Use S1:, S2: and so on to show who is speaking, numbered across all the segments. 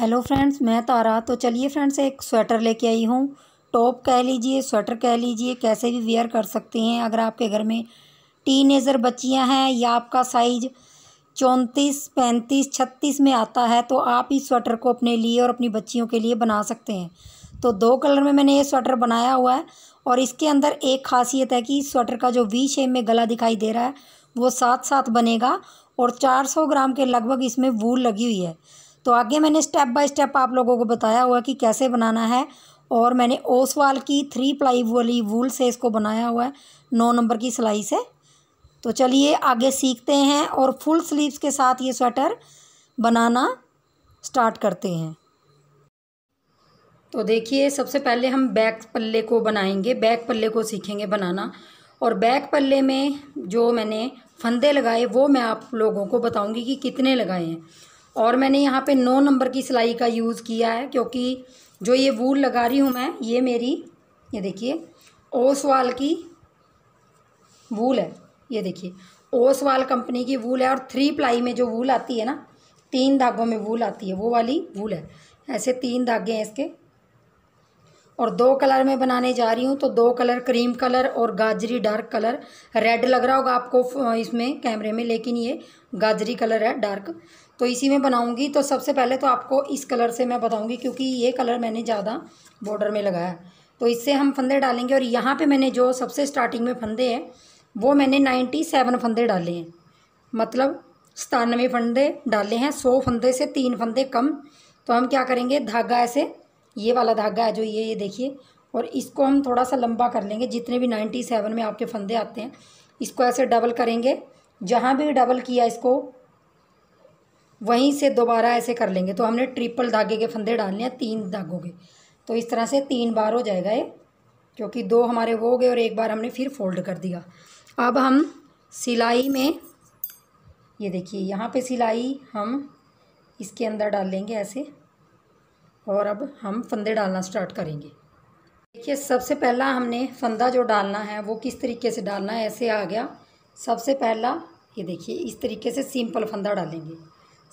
S1: hello friends मैं तारा तो चलिए फ्रेंड्स एक स्वेटर लेके आई हूँ टॉप कह लीजिए स्वेटर कह लीजिए कैसे भी वेयर कर सकते हैं अगर आपके घर में टीन एजर बच्चियाँ हैं या आपका साइज चौंतीस पैंतीस छत्तीस में आता है तो आप इस स्वेटर को अपने लिए और अपनी बच्चियों के लिए बना सकते हैं तो दो कलर में मैंने ये स्वेटर बनाया हुआ है और इसके अंदर एक खासियत है कि इस स्वेटर का जो वी शेप में गला दिखाई दे रहा है वो साथ साथ बनेगा और 400 ग्राम के लगभग इसमें वूल लगी हुई है तो आगे मैंने स्टेप बाय स्टेप आप लोगों को बताया हुआ कि कैसे बनाना है और मैंने ओसवाल की थ्री प्लाई वाली वूल से इसको बनाया हुआ है नौ नंबर की सिलाई से तो चलिए आगे सीखते हैं और फुल स्लीव्स के साथ ये स्वेटर बनाना स्टार्ट करते हैं तो देखिए सबसे पहले हम बैक पल्ले को बनाएंगे बैक पल्ले को सीखेंगे बनाना और बैक पल्ले में जो मैंने फंदे लगाए वो मैं आप लोगों को बताऊंगी कि कितने लगाए हैं और मैंने यहाँ पे नौ नंबर की सिलाई का यूज़ किया है क्योंकि जो ये वूल लगा रही हूँ मैं ये मेरी ये देखिए ओसवाल की वूल है ये देखिए ओसवाल कंपनी की वूल है और थ्री प्लाई में जो वूल आती है ना तीन धागों में वूल आती है वो वाली वूल है ऐसे तीन धागे हैं इसके और दो कलर में बनाने जा रही हूँ तो दो कलर क्रीम कलर और गाजरी डार्क कलर रेड लग रहा होगा आपको इसमें कैमरे में लेकिन ये गाजरी कलर है डार्क तो इसी में बनाऊंगी तो सबसे पहले तो आपको इस कलर से मैं बताऊंगी क्योंकि ये कलर मैंने ज़्यादा बॉर्डर में लगाया तो इससे हम फंदे डालेंगे और यहाँ पे मैंने जो सबसे स्टार्टिंग में फंदे हैं वो मैंने नाइन्टी सेवन फंदे डाले हैं मतलब सतानवे फंदे डाले हैं सौ फंदे से तीन फंदे कम तो हम क्या करेंगे धागा ऐसे ये वाला धागा है जो ये ये देखिए और इसको हम थोड़ा सा लंबा कर लेंगे जितने भी नाइन्टी सेवन में आपके फंदे आते हैं इसको ऐसे डबल करेंगे जहाँ भी डबल किया इसको वहीं से दोबारा ऐसे कर लेंगे तो हमने ट्रिपल धागे के फंदे डालने हैं तीन धागों के तो इस तरह से तीन बार हो जाएगा ये क्योंकि दो हमारे वो हो गए और एक बार हमने फिर फोल्ड कर दिया अब हम सिलाई में ये देखिए यहाँ पे सिलाई हम इसके अंदर डाल लेंगे ऐसे और अब हम फंदे डालना स्टार्ट करेंगे देखिए सबसे पहला हमने फंदा जो डालना है वो किस तरीके से डालना है ऐसे आ गया सबसे पहला ये देखिए इस तरीके से सिंपल फंदा डालेंगे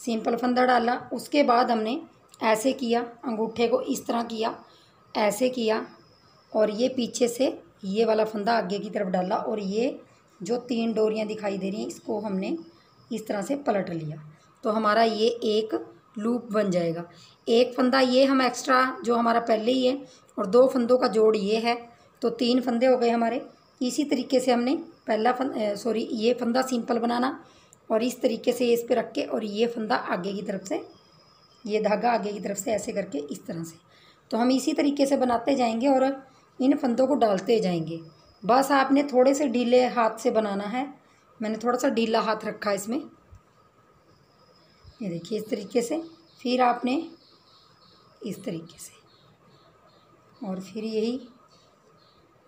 S1: सिंपल फंदा डाला उसके बाद हमने ऐसे किया अंगूठे को इस तरह किया ऐसे किया और ये पीछे से ये वाला फंदा आगे की तरफ डाला और ये जो तीन डोरियाँ दिखाई दे रही हैं इसको हमने इस तरह से पलट लिया तो हमारा ये एक लूप बन जाएगा एक फंदा ये हम एक्स्ट्रा जो हमारा पहले ही है और दो फंदों का जोड़ ये है तो तीन फंदे हो गए हमारे इसी तरीके से हमने पहला फंद सॉरी ये फंदा सिंपल बनाना और इस तरीके से इस पे रख के और ये फंदा आगे की तरफ से ये धागा आगे की तरफ से ऐसे करके इस तरह से तो हम इसी तरीके से बनाते जाएंगे और इन फंदों को डालते जाएंगे बस आपने थोड़े से ढीले हाथ से बनाना है मैंने थोड़ा सा ढीला हाथ रखा इसमें ये देखिए इस तरीके से फिर आपने इस तरीके से और फिर यही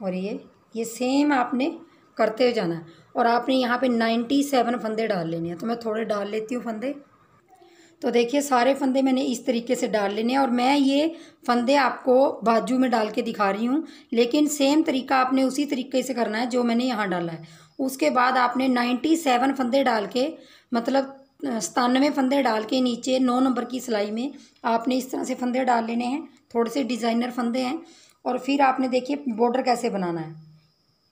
S1: और ये ये सेम आपने करते हुए जाना है और आपने यहाँ पे सेवन फंदे डाल लेने हैं तो मैं थोड़े डाल लेती हूँ फंदे तो देखिए सारे फंदे मैंने इस तरीके से डाल लेने हैं और मैं ये फंदे आपको बाजू में डाल के दिखा रही हूँ लेकिन सेम तरीका आपने उसी तरीके से करना है जो मैंने यहाँ डाला है उसके बाद आपने नाइन्टी सेवन फंदे डाल के मतलब सतानवे फंदे डाल के नीचे नौ नंबर की सिलाई में आपने इस तरह से फंदे डाल लेने हैं थोड़े से डिज़ाइनर फंदे हैं और फिर आपने देखिए बॉर्डर कैसे बनाना है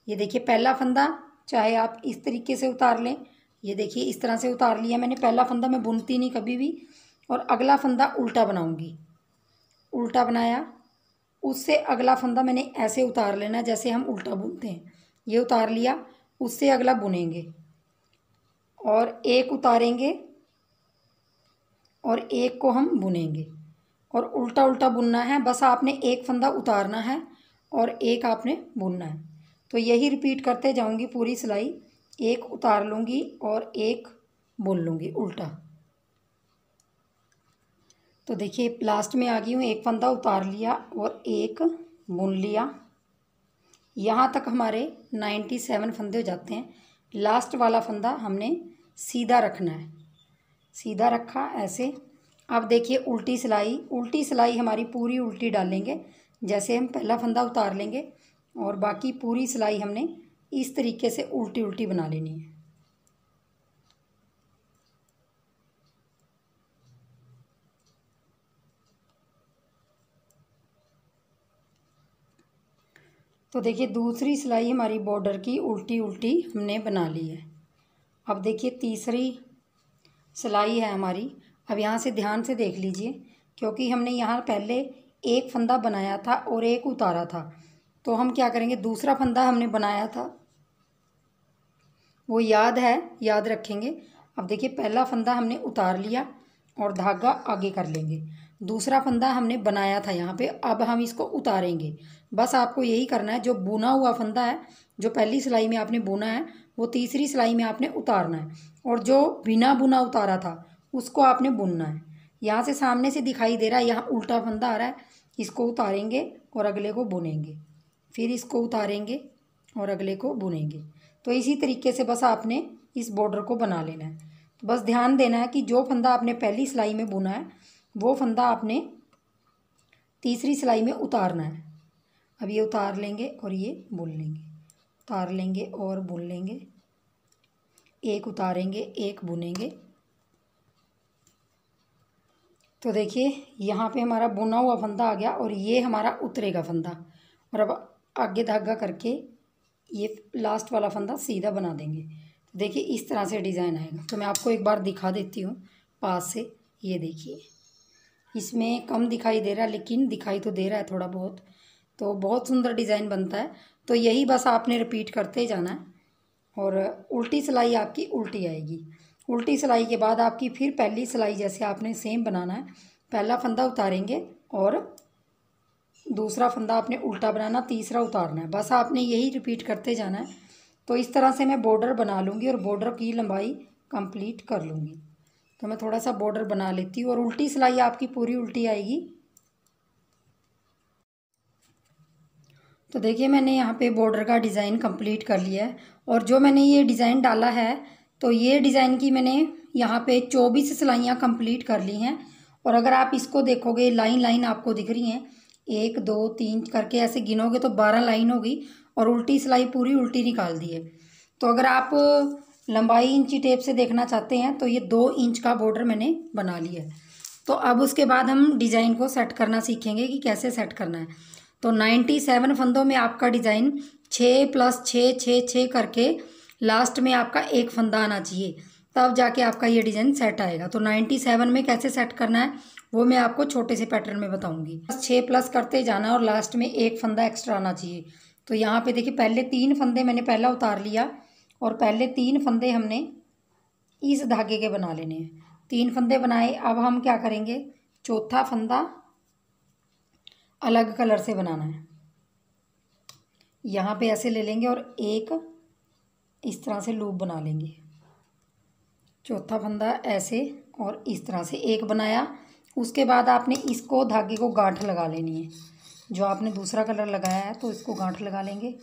S1: ये देखिए पहला फंदा चाहे आप इस तरीके से उतार लें ये देखिए इस तरह से उतार लिया मैंने पहला फंदा मैं बुनती नहीं कभी भी और अगला फंदा उल्टा बनाऊंगी उल्टा बनाया उससे अगला फंदा मैंने ऐसे उतार लेना जैसे हम उल्टा बुनते हैं ये उतार लिया उससे अगला बुनेंगे और एक उतारेंगे और एक को हम बुनेंगे और उल्टा उल्टा बुनना है बस आपने एक फंदा उतारना है और एक आपने बुनना है तो यही रिपीट करते जाऊंगी पूरी सिलाई एक उतार लूँगी और एक बुन लूँगी उल्टा तो देखिए लास्ट में आ गई हूँ एक फंदा उतार लिया और एक बुन लिया यहाँ तक हमारे नाइन्टी सेवन फंदे हो जाते हैं लास्ट वाला फंदा हमने सीधा रखना है सीधा रखा ऐसे अब देखिए उल्टी सिलाई उल्टी सिलाई हमारी पूरी उल्टी डालेंगे जैसे हम पहला फंदा उतार लेंगे और बाकी पूरी सिलाई हमने इस तरीके से उल्टी उल्टी बना लेनी है तो देखिए दूसरी सिलाई हमारी बॉर्डर की उल्टी उल्टी हमने बना ली है अब देखिए तीसरी सिलाई है हमारी अब यहाँ से ध्यान से देख लीजिए क्योंकि हमने यहाँ पहले एक फंदा बनाया था और एक उतारा था तो हम क्या करेंगे दूसरा फंदा हमने बनाया था वो याद है याद रखेंगे अब देखिए पहला फंदा हमने उतार लिया और धागा आगे कर लेंगे दूसरा फंदा हमने बनाया था यहाँ पे अब हम इसको उतारेंगे बस आपको यही करना है जो बुना हुआ फंदा है जो पहली सिलाई में आपने बुना है वो तीसरी सिलाई में आपने उतारना है और जो बिना बुना उतारा था उसको आपने बुनना है यहाँ से सामने से दिखाई दे रहा है यहाँ उल्टा फंदा आ रहा है इसको उतारेंगे और अगले को बुनेंगे फिर इसको उतारेंगे और अगले को बुनेंगे तो इसी तरीके से बस आपने इस बॉर्डर को बना लेना है तो बस ध्यान देना है कि जो फंदा आपने पहली सिलाई में बुना है वो फंदा आपने तीसरी सिलाई में उतारना है अब ये उतार लेंगे और ये बुन लेंगे उतार लेंगे और बुन लेंगे एक उतारेंगे एक बुनेंगे तो देखिए यहाँ पे हमारा बुना हुआ फंदा आ गया और ये हमारा उतरेगा फंदा और अब आगे धागा करके ये लास्ट वाला फंदा सीधा बना देंगे तो देखिए इस तरह से डिज़ाइन आएगा तो मैं आपको एक बार दिखा देती हूँ पास से ये देखिए इसमें कम दिखाई दे रहा है लेकिन दिखाई तो दे रहा है थोड़ा बहुत तो बहुत सुंदर डिज़ाइन बनता है तो यही बस आपने रिपीट करते जाना है और उल्टी सिलाई आपकी उल्टी आएगी उल्टी सिलाई के बाद आपकी फिर पहली सिलाई जैसे आपने सेम बनाना है पहला फंदा उतारेंगे और दूसरा फंदा आपने उल्टा बनाना तीसरा उतारना है बस आपने यही रिपीट करते जाना है तो इस तरह से मैं बॉर्डर बना लूँगी और बॉर्डर की लंबाई कंप्लीट कर लूँगी तो मैं थोड़ा सा बॉर्डर बना लेती हूँ और उल्टी सिलाई आपकी पूरी उल्टी आएगी तो देखिए मैंने यहाँ पे बॉर्डर का डिज़ाइन कंप्लीट कर लिया है और जो मैंने ये डिज़ाइन डाला है तो ये डिज़ाइन की मैंने यहाँ पे चौबीस सिलाइयाँ कंप्लीट कर ली हैं और अगर आप इसको देखोगे लाइन लाइन आपको दिख रही हैं एक दो तीन करके ऐसे गिनोगे तो बारह लाइन होगी और उल्टी सिलाई पूरी उल्टी निकाल दी है तो अगर आप लंबाई इंची टेप से देखना चाहते हैं तो ये दो इंच का बॉर्डर मैंने बना लिया है तो अब उसके बाद हम डिज़ाइन को सेट करना सीखेंगे कि कैसे सेट करना है तो नाइन्टी सेवन फंदों में आपका डिज़ाइन छः प्लस छः छः छः करके लास्ट में आपका एक फंदा आना चाहिए तब जाके आपका ये डिज़ाइन सेट आएगा तो नाइन्टी सेवन में कैसे सेट करना है वो मैं आपको छोटे से पैटर्न में बताऊंगी बस छः प्लस करते जाना और लास्ट में एक फंदा एक्स्ट्रा आना चाहिए तो यहाँ पे देखिए पहले तीन फंदे मैंने पहला उतार लिया और पहले तीन फंदे हमने इस धागे के बना लेने हैं तीन फंदे बनाए अब हम क्या करेंगे चौथा फंदा अलग कलर से बनाना है यहाँ पे ऐसे ले लेंगे और एक इस तरह से लूप बना लेंगे चौथा फंदा ऐसे और इस तरह से एक बनाया उसके बाद आपने इसको धागे को गांठ लगा लेनी है जो आपने दूसरा कलर लगाया है तो इसको गांठ लगा लेंगे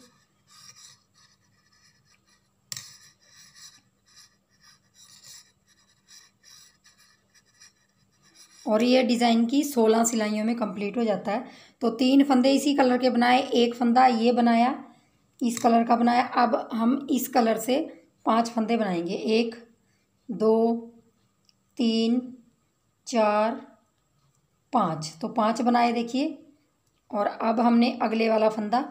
S1: और ये डिज़ाइन की सोलह सिलाइयों में कंप्लीट हो जाता है तो तीन फंदे इसी कलर के बनाए एक फंदा ये बनाया इस कलर का बनाया अब हम इस कलर से पांच फंदे बनाएंगे एक दो तीन चार पाँच तो पाँच बनाए देखिए और अब हमने अगले वाला फंदा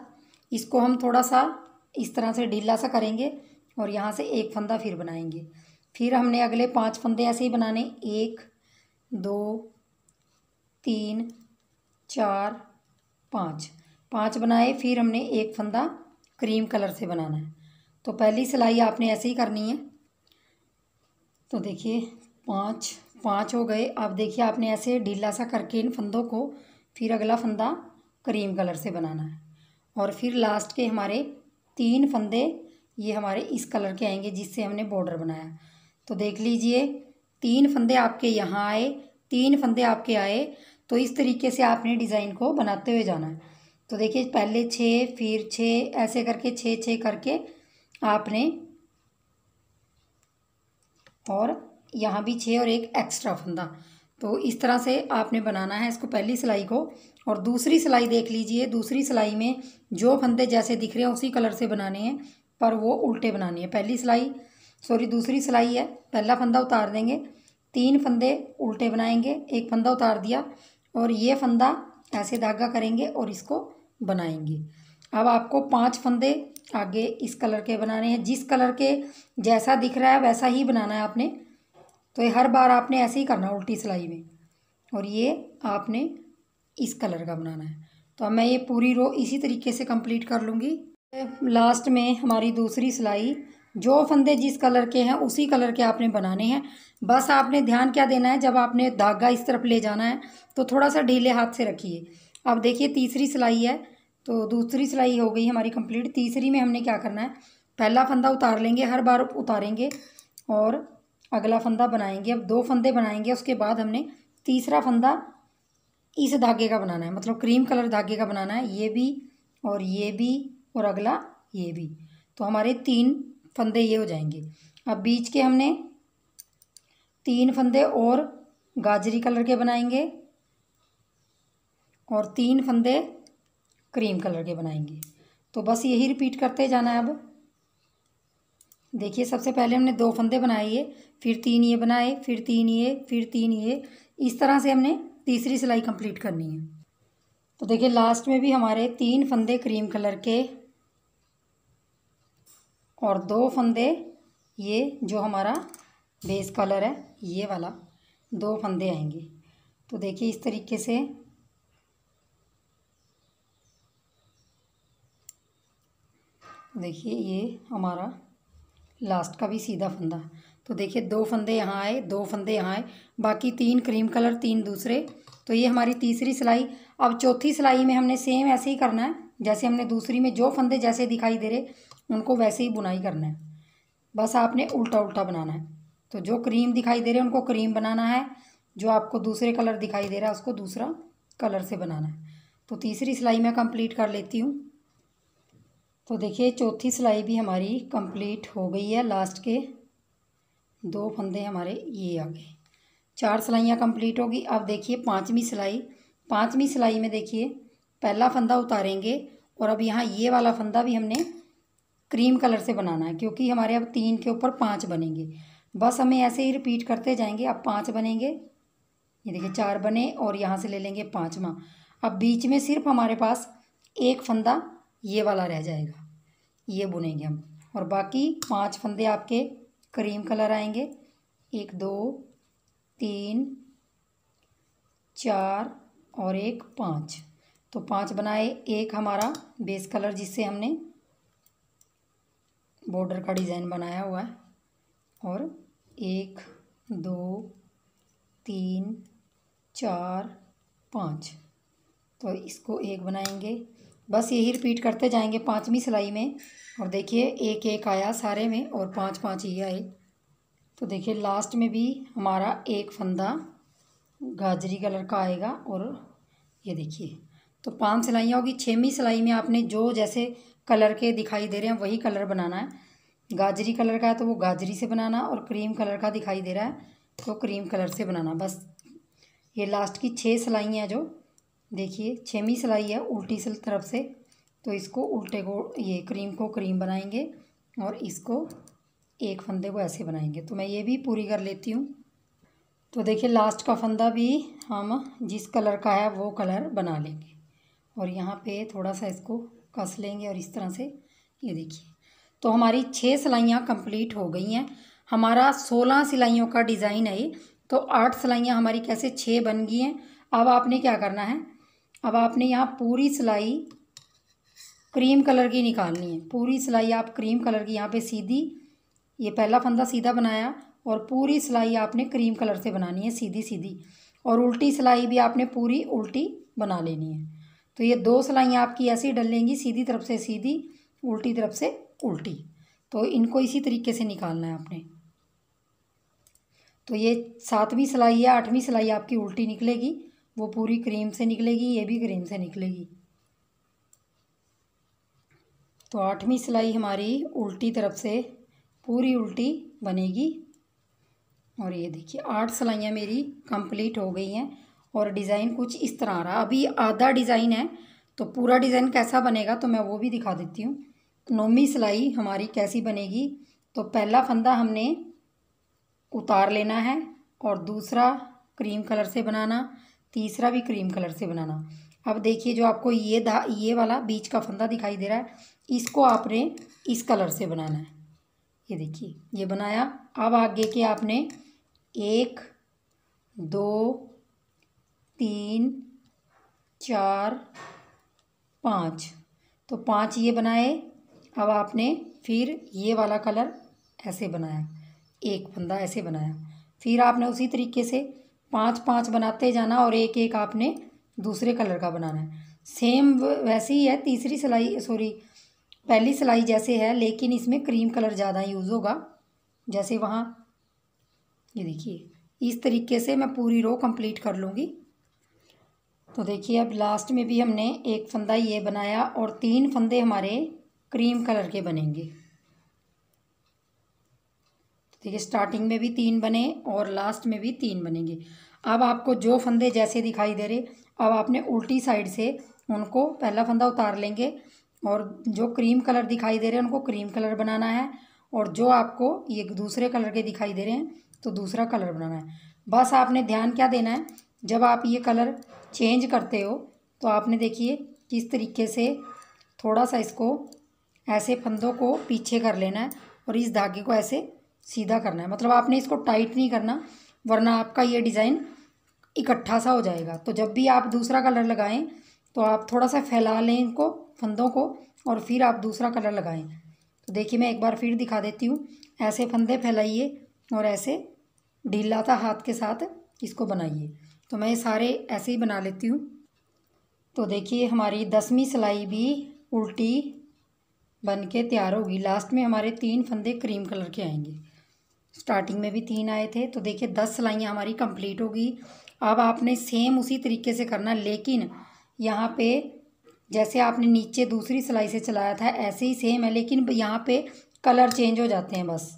S1: इसको हम थोड़ा सा इस तरह से ढीला सा करेंगे और यहाँ से एक फंदा फिर बनाएंगे फिर हमने अगले पांच फंदे ऐसे ही बनाने एक दो तीन चार पाँच पाँच बनाए फिर हमने एक फंदा क्रीम कलर से बनाना है तो पहली सिलाई आपने ऐसे ही करनी है तो देखिए पाँच पाँच हो गए अब देखिए आपने ऐसे ढीला सा करके इन फंदों को फिर अगला फंदा क्रीम कलर से बनाना है और फिर लास्ट के हमारे तीन फंदे ये हमारे इस कलर के आएंगे जिससे हमने बॉर्डर बनाया तो देख लीजिए तीन फंदे आपके यहाँ आए तीन फंदे आपके आए तो इस तरीके से आपने डिज़ाइन को बनाते हुए जाना है तो देखिए पहले छः फिर छः ऐसे करके छः छः करके आपने और यहाँ भी छः और एक एक्स्ट्रा फंदा तो इस तरह से आपने बनाना है इसको पहली सिलाई को और दूसरी सिलाई देख लीजिए दूसरी सिलाई में जो फंदे जैसे दिख रहे हैं उसी कलर से बनाने हैं पर वो उल्टे बनाने हैं पहली सिलाई सॉरी दूसरी सिलाई है पहला फंदा उतार देंगे तीन फंदे उल्टे बनाएंगे एक फंदा उतार दिया और ये फंदा ऐसे धागा करेंगे और इसको बनाएंगे अब आपको पांच फंदे आगे इस कलर के बनाने हैं जिस कलर के जैसा दिख रहा है वैसा ही बनाना है आपने तो ये हर बार आपने ऐसे ही करना उल्टी सिलाई में और ये आपने इस कलर का बनाना है तो अब मैं ये पूरी रो इसी तरीके से कंप्लीट कर लूँगी लास्ट में हमारी दूसरी सिलाई जो फंदे जिस कलर के हैं उसी कलर के आपने बनाने हैं बस आपने ध्यान क्या देना है जब आपने धागा इस तरफ ले जाना है तो थोड़ा सा ढीले हाथ से रखिए अब देखिए तीसरी सिलाई है तो दूसरी सिलाई हो गई हमारी कंप्लीट तीसरी में हमने क्या करना है पहला फंदा उतार लेंगे हर बार उतारेंगे और अगला फंदा बनाएंगे अब दो फंदे बनाएंगे उसके बाद हमने तीसरा फंदा इस धागे का बनाना है मतलब क्रीम कलर धागे का बनाना है ये भी और ये भी और अगला ये भी तो हमारे तीन फंदे ये हो जाएंगे अब बीच के हमने तीन फंदे और गाजरी कलर के बनाएंगे और तीन फंदे क्रीम कलर के बनाएंगे तो बस यही रिपीट करते जाना है अब देखिए सबसे पहले हमने दो फंदे बनाए ये फिर तीन ये बनाए फिर तीन ये फिर तीन ये इस तरह से हमने तीसरी सिलाई कंप्लीट करनी है तो देखिए लास्ट में भी हमारे तीन फंदे क्रीम कलर के और दो फंदे ये जो हमारा बेस कलर है ये वाला दो फंदे आएंगे तो देखिए इस तरीके से देखिए ये हमारा लास्ट का भी सीधा फंदा तो देखिए दो फंदे यहाँ आए दो फंदे यहाँ आए बाकी तीन क्रीम कलर तीन दूसरे तो ये हमारी तीसरी सिलाई अब चौथी सिलाई में हमने सेम ऐसे ही करना है जैसे हमने दूसरी में जो फंदे जैसे दिखाई दे रहे उनको वैसे ही बुनाई करना है बस आपने उल्टा उल्टा बनाना है तो जो क्रीम दिखाई दे रहे उनको क्रीम बनाना है जो आपको दूसरे कलर दिखाई दे रहा है उसको दूसरा कलर से बनाना है तो तीसरी सिलाई मैं कंप्लीट कर लेती हूँ तो देखिए चौथी सिलाई भी हमारी कंप्लीट हो गई है लास्ट के दो फंदे हमारे ये आ गए चार सिलाइयाँ कंप्लीट होगी अब देखिए पाँचवीं सिलाई पाँचवीं सिलाई में देखिए पहला फंदा उतारेंगे और अब यहाँ ये वाला फंदा भी हमने क्रीम कलर से बनाना है क्योंकि हमारे अब तीन के ऊपर पाँच बनेंगे बस हमें ऐसे ही रिपीट करते जाएंगे अब पाँच बनेंगे ये देखिए चार बने और यहाँ से ले लेंगे पाँचवा अब बीच में सिर्फ हमारे पास एक फंदा ये वाला रह जाएगा ये बुनेंगे हम और बाकी पांच फंदे आपके क्रीम कलर आएंगे एक दो तीन चार और एक पाँच तो पांच बनाए एक हमारा बेस कलर जिससे हमने बॉर्डर का डिज़ाइन बनाया हुआ है और एक दो तीन चार पाँच तो इसको एक बनाएंगे बस यही रिपीट करते जाएंगे पांचवी सिलाई में और देखिए एक एक आया सारे में और पांच पांच ही आए तो देखिए लास्ट में भी हमारा एक फंदा गाजरी कलर का आएगा और ये देखिए तो पांच सिलाइयाँ होगी छवीं सिलाई में आपने जो जैसे कलर के दिखाई दे रहे हैं वही कलर बनाना है गाजरी कलर का है तो वो गाजरी से बनाना और क्रीम कलर का दिखाई दे रहा है तो क्रीम कलर से बनाना बस ये लास्ट की छः सिलाइयाँ जो देखिए छेमी सिलाई है उल्टी सिल तरफ से तो इसको उल्टे को ये क्रीम को क्रीम बनाएंगे और इसको एक फंदे को ऐसे बनाएंगे तो मैं ये भी पूरी कर लेती हूँ तो देखिए लास्ट का फंदा भी हम जिस कलर का है वो कलर बना लेंगे और यहाँ पे थोड़ा सा इसको कस लेंगे और इस तरह से ये देखिए तो हमारी छः सिलाइयाँ कंप्लीट हो गई हैं हमारा सोलह सिलाइयों का डिज़ाइन है ये तो आठ सिलाइयाँ हमारी कैसे छः बन गई हैं अब आपने क्या करना है अब आपने यहाँ पूरी सिलाई क्रीम कलर की निकालनी है पूरी सिलाई आप क्रीम कलर की यहाँ पे सीधी ये पहला फंदा सीधा बनाया और पूरी सिलाई आपने क्रीम कलर से बनानी है सीधी सीधी और उल्टी सिलाई भी आपने पूरी उल्टी बना लेनी है तो ये दो सिलाइयाँ आपकी ऐसी लेंगी सीधी तरफ से सीधी उल्टी तरफ से उल्टी तो इनको इसी तरीके से निकालना है आपने तो ये सातवीं सिलाई है आठवीं सिलाई आपकी उल्टी निकलेगी वो पूरी क्रीम से निकलेगी ये भी क्रीम से निकलेगी तो आठवीं सिलाई हमारी उल्टी तरफ से पूरी उल्टी बनेगी और ये देखिए आठ सिलाइयाँ मेरी कंप्लीट हो गई हैं और डिज़ाइन कुछ इस तरह आ रहा अभी आधा डिज़ाइन है तो पूरा डिज़ाइन कैसा बनेगा तो मैं वो भी दिखा देती हूँ नौवीं सिलाई हमारी कैसी बनेगी तो पहला फंदा हमने उतार लेना है और दूसरा क्रीम कलर से बनाना तीसरा भी क्रीम कलर से बनाना अब देखिए जो आपको ये धा ये वाला बीच का फंदा दिखाई दे रहा है इसको आपने इस कलर से बनाना है ये देखिए ये बनाया अब आगे के आपने एक दो तीन चार पाँच तो पाँच ये बनाए अब आपने फिर ये वाला कलर ऐसे बनाया एक फंदा ऐसे बनाया फिर आपने उसी तरीके से पाँच पाँच बनाते जाना और एक एक आपने दूसरे कलर का बनाना है सेम वैसे ही है तीसरी सिलाई सॉरी पहली सिलाई जैसे है लेकिन इसमें क्रीम कलर ज़्यादा यूज़ होगा जैसे वहाँ ये देखिए इस तरीके से मैं पूरी रो कंप्लीट कर लूँगी तो देखिए अब लास्ट में भी हमने एक फंदा ये बनाया और तीन फंदे हमारे क्रीम कलर के बनेंगे तो देखिए स्टार्टिंग में भी तीन बने और लास्ट में भी तीन बनेंगे अब आपको जो फंदे जैसे दिखाई दे रहे अब आपने उल्टी साइड से उनको पहला फंदा उतार लेंगे और जो क्रीम कलर दिखाई दे रहे हैं उनको क्रीम कलर बनाना है और जो आपको ये दूसरे कलर के दिखाई दे रहे हैं तो दूसरा कलर बनाना है बस आपने ध्यान क्या देना है जब आप ये कलर चेंज करते हो तो आपने देखिए किस तरीके से थोड़ा सा इसको ऐसे फंदों को पीछे कर लेना है और इस धागे को ऐसे सीधा करना है मतलब आपने इसको टाइट नहीं करना वरना आपका ये डिज़ाइन इकट्ठा सा हो जाएगा तो जब भी आप दूसरा कलर लगाएं तो आप थोड़ा सा फैला लें इनको फंदों को और फिर आप दूसरा कलर लगाएं तो देखिए मैं एक बार फिर दिखा देती हूँ ऐसे फंदे फैलाइए और ऐसे ढीला था हाथ के साथ इसको बनाइए तो मैं सारे ऐसे ही बना लेती हूँ तो देखिए हमारी दसवीं सिलाई भी उल्टी बन के तैयार होगी लास्ट में हमारे तीन फंदे क्रीम कलर के आएंगे स्टार्टिंग में भी तीन आए थे तो देखिए दस सिलाइयाँ हमारी कंप्लीट होगी अब आपने सेम उसी तरीके से करना लेकिन यहाँ पे जैसे आपने नीचे दूसरी सिलाई से चलाया था ऐसे ही सेम है लेकिन यहाँ पे कलर चेंज हो जाते हैं बस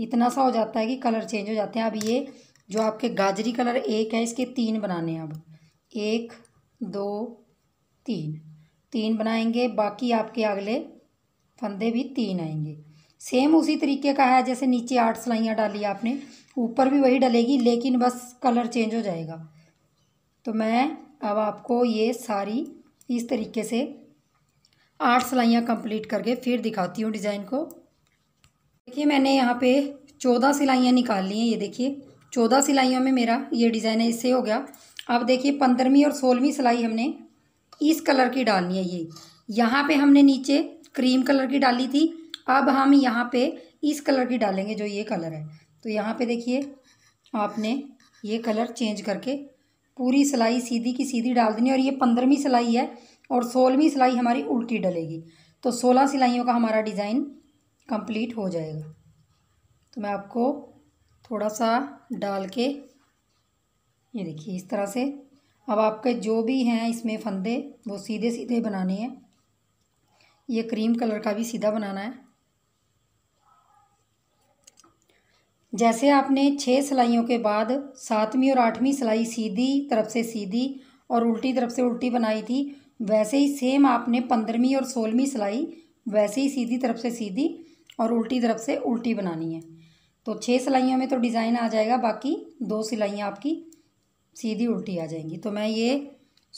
S1: इतना सा हो जाता है कि कलर चेंज हो जाते हैं अब ये जो आपके गाजरी कलर एक है इसके तीन बनाने हैं अब एक दो तीन तीन बनाएंगे बाकी आपके अगले फंदे भी तीन आएंगे सेम उसी तरीके का है जैसे नीचे आठ सिलाइयाँ डाली आपने ऊपर भी वही डलेगी लेकिन बस कलर चेंज हो जाएगा तो मैं अब आपको ये सारी इस तरीके से आठ सिलाइयाँ कंप्लीट करके फिर दिखाती हूँ डिज़ाइन को देखिए मैंने यहाँ पे चौदह सिलाइयाँ निकाल ली हैं ये देखिए चौदह सिलाइयों में मेरा ये डिज़ाइन है इससे हो गया अब देखिए पंद्रहवीं और सोलहवीं सिलाई हमने इस कलर की डालनी है ये यहाँ पे हमने नीचे क्रीम कलर की डाली थी अब हम यहाँ पे इस कलर की डालेंगे जो ये कलर है तो यहाँ पे देखिए आपने ये कलर चेंज करके पूरी सिलाई सीधी की सीधी डाल देनी और ये पंद्रहवीं सिलाई है और सोलहवीं सिलाई हमारी उल्टी डलेगी तो सोलह सिलाइयों का हमारा डिज़ाइन कंप्लीट हो जाएगा तो मैं आपको थोड़ा सा डाल के ये देखिए इस तरह से अब आपके जो भी हैं इसमें फंदे वो सीधे सीधे बनाने हैं ये क्रीम कलर का भी सीधा बनाना है जैसे आपने छः सिलाइयों के बाद सातवीं और आठवीं सिलाई सीधी तरफ से सीधी और उल्टी तरफ से उल्टी बनाई थी वैसे ही सेम आपने पंद्रहवीं और सोलहवीं सिलाई वैसे ही सीधी तरफ से सीधी और उल्टी तरफ से उल्टी बनानी है तो छः सिलाइयों में तो डिज़ाइन आ जाएगा बाकी दो सिलाइयाँ आपकी सीधी उल्टी आ जाएंगी तो मैं ये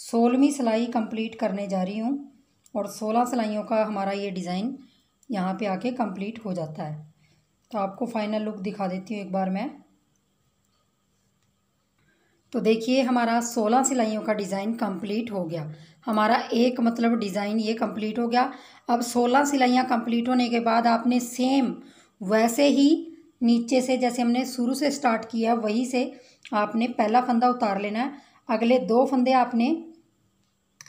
S1: सोलहवीं सिलाई कंप्लीट करने जा रही हूँ और सोलह सिलाइयों का हमारा ये डिज़ाइन यहाँ पे आके कंप्लीट हो जाता है तो आपको फाइनल लुक दिखा देती हूँ एक बार मैं तो देखिए हमारा सोलह सिलाइयों का डिज़ाइन कंप्लीट हो गया हमारा एक मतलब डिज़ाइन ये कंप्लीट हो गया अब सोलह सिलाइयाँ कंप्लीट होने के बाद आपने सेम वैसे ही नीचे से जैसे हमने शुरू से स्टार्ट किया वही से आपने पहला फंदा उतार लेना है अगले दो फंदे आपने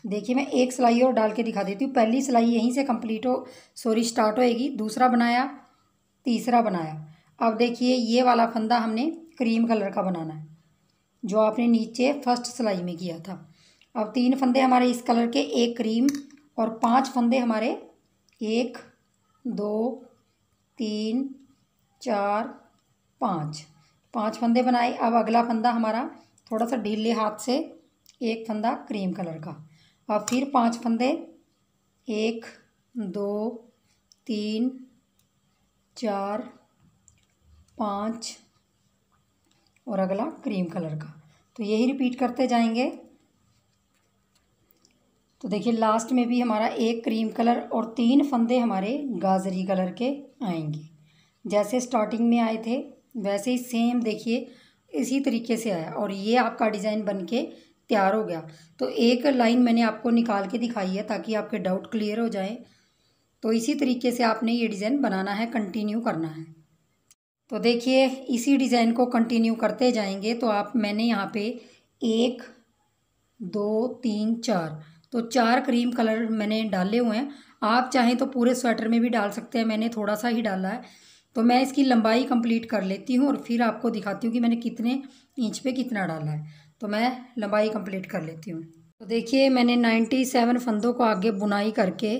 S1: देखिए मैं एक सिलाई और डाल के दिखा देती हूँ पहली सिलाई यहीं से कंप्लीट हो सॉरी स्टार्ट होएगी दूसरा बनाया तीसरा बनाया अब देखिए ये वाला फंदा हमने क्रीम कलर का बनाना है जो आपने नीचे फर्स्ट सिलाई में किया था अब तीन फंदे हमारे इस कलर के एक क्रीम और पांच फंदे हमारे एक दो तीन चार पाँच पांच फंदे बनाए अब अगला फंदा हमारा थोड़ा सा ढीले हाथ से एक फंदा क्रीम कलर का और फिर पांच फंदे एक दो तीन चार पाँच और अगला क्रीम कलर का तो यही रिपीट करते जाएंगे तो देखिए लास्ट में भी हमारा एक क्रीम कलर और तीन फंदे हमारे गाजरी कलर के आएंगे जैसे स्टार्टिंग में आए थे वैसे ही सेम देखिए इसी तरीके से आया और ये आपका डिज़ाइन बन के तैयार हो गया तो एक लाइन मैंने आपको निकाल के दिखाई है ताकि आपके डाउट क्लियर हो जाए तो इसी तरीके से आपने ये डिज़ाइन बनाना है कंटिन्यू करना है तो देखिए इसी डिज़ाइन को कंटिन्यू करते जाएंगे तो आप मैंने यहाँ पे एक दो तीन चार तो चार क्रीम कलर मैंने डाले हुए हैं आप चाहें तो पूरे स्वेटर में भी डाल सकते हैं मैंने थोड़ा सा ही डाला है तो मैं इसकी लंबाई कंप्लीट कर लेती हूँ और फिर आपको दिखाती हूँ कि मैंने कितने इंच पे कितना डाला है तो मैं लंबाई कंप्लीट कर लेती हूँ तो देखिए मैंने 97 फंदों को आगे बुनाई करके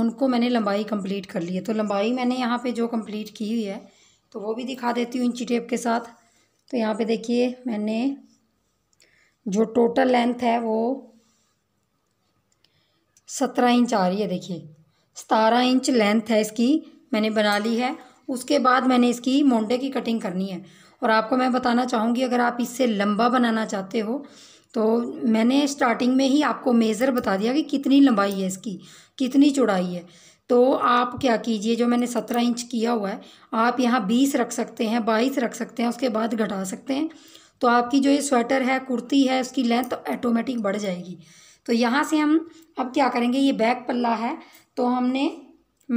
S1: उनको मैंने लंबाई कंप्लीट कर ली है तो लंबाई मैंने यहाँ पे जो कंप्लीट की हुई है तो वो भी दिखा देती हूँ इंची टेप के साथ तो यहाँ पे देखिए मैंने जो टोटल लेंथ है वो सत्रह इंच आ रही है देखिए सतारह इंच लेंथ है इसकी मैंने बना ली है उसके बाद मैंने इसकी मोंडे की कटिंग करनी है और आपको मैं बताना चाहूँगी अगर आप इससे लंबा बनाना चाहते हो तो मैंने स्टार्टिंग में ही आपको मेज़र बता दिया कि कितनी लंबाई है इसकी कितनी चौड़ाई है तो आप क्या कीजिए जो मैंने सत्रह इंच किया हुआ है आप यहाँ बीस रख सकते हैं बाईस रख सकते हैं उसके बाद घटा सकते हैं तो आपकी जो ये स्वेटर है कुर्ती है उसकी लेंथ तो ऑटोमेटिक बढ़ जाएगी तो यहाँ से हम अब क्या करेंगे ये बैक पल्ला है तो हमने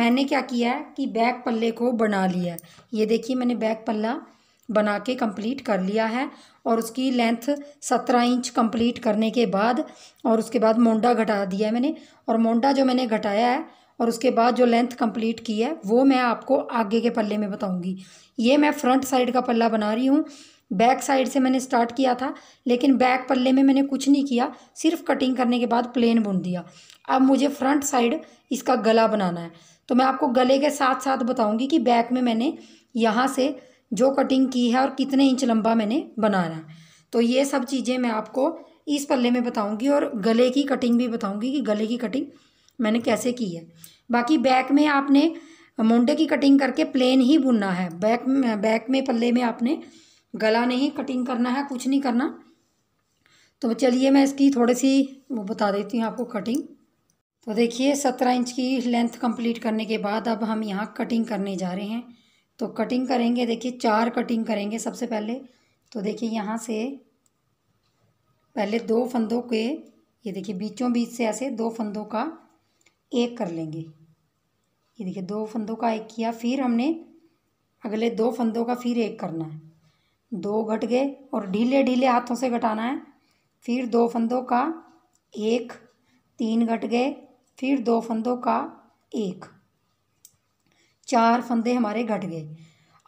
S1: मैंने क्या किया है कि बैक पल्ले को बना लिया ये देखिए मैंने बैक पल्ला बना के कंप्लीट कर लिया है और उसकी लेंथ सत्रह इंच कंप्लीट करने के बाद और उसके बाद मोंडा घटा दिया है मैंने और मोंडा जो मैंने घटाया है और उसके बाद जो लेंथ कंप्लीट की है वो मैं आपको आगे के पल्ले में बताऊंगी ये मैं फ्रंट साइड का पल्ला बना रही हूँ बैक साइड से मैंने स्टार्ट किया था लेकिन बैक पल्ले में मैंने कुछ नहीं किया सिर्फ कटिंग करने के बाद प्लेन बुन दिया अब मुझे फ्रंट साइड इसका गला बनाना है तो मैं आपको गले के साथ साथ बताऊंगी कि बैक में मैंने यहाँ से जो कटिंग की है और कितने इंच लंबा मैंने बनाना तो ये सब चीज़ें मैं आपको इस पल्ले में बताऊंगी और गले की कटिंग भी बताऊंगी कि गले की कटिंग मैंने कैसे की है बाकी बैक में आपने मोंडे की कटिंग करके प्लेन ही बुनना है बैक बैक में पल्ले में आपने गला नहीं कटिंग करना है कुछ नहीं करना तो चलिए मैं इसकी थोड़ी सी वो बता देती हूँ आपको कटिंग तो देखिए सत्रह इंच की लेंथ कंप्लीट करने के बाद अब हम यहाँ कटिंग करने जा रहे हैं तो कटिंग करेंगे देखिए चार कटिंग करेंगे सबसे पहले तो देखिए यहाँ से पहले दो फंदों के ये देखिए बीचों बीच से ऐसे दो फंदों का एक कर लेंगे ये देखिए दो फंदों का एक किया फिर हमने अगले दो फंदों का फिर एक करना है दो घट गए और ढीले ढीले हाथों से घटाना है फिर दो फंदों का एक तीन घट गए फिर दो फंदों का एक चार फंदे हमारे घट गए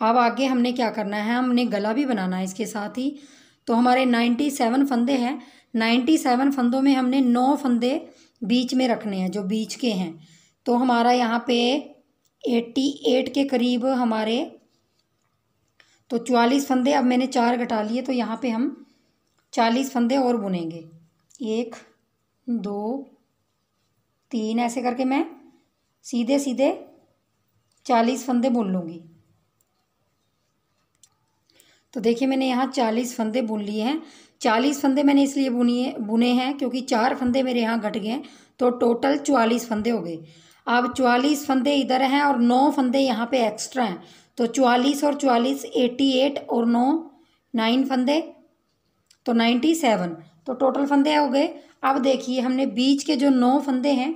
S1: अब आगे हमने क्या करना है हमने गला भी बनाना है इसके साथ ही तो हमारे नाइन्टी सेवन फंदे हैं नाइन्टी सेवन फंदों में हमने नौ फंदे बीच में रखने हैं जो बीच के हैं तो हमारा यहाँ पे एट्टी एट के करीब हमारे तो चवालीस फंदे अब मैंने चार घटा लिए तो यहाँ पे हम चालीस फंदे और बुनेंगे एक दो तीन ऐसे करके मैं सीधे सीधे चालीस फंदे बुन लूँगी तो देखिए मैंने यहाँ चालीस फंदे बुन लिए हैं चालीस फंदे मैंने इसलिए बुनिए बुने हैं क्योंकि चार फंदे मेरे यहाँ घट गए तो टोटल चवालीस फंदे हो गए अब चवालीस फंदे इधर हैं और नौ फंदे यहाँ पे एक्स्ट्रा हैं तो चवालीस और चवालीस एटी एट और नौ नाइन फंदे तो नाइन्टी सेवन तो टोटल फंदे हो गए अब देखिए हमने बीच के जो नौ फंदे हैं